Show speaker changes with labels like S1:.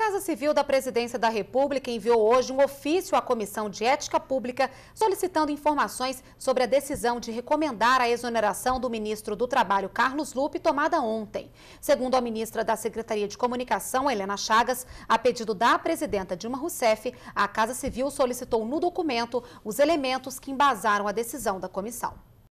S1: Casa Civil da Presidência da República enviou hoje um ofício à Comissão de Ética Pública solicitando informações sobre a decisão de recomendar a exoneração do ministro do Trabalho, Carlos Lupe, tomada ontem. Segundo a ministra da Secretaria de Comunicação, Helena Chagas, a pedido da presidenta Dilma Rousseff, a Casa Civil solicitou no documento os elementos que embasaram a decisão da comissão.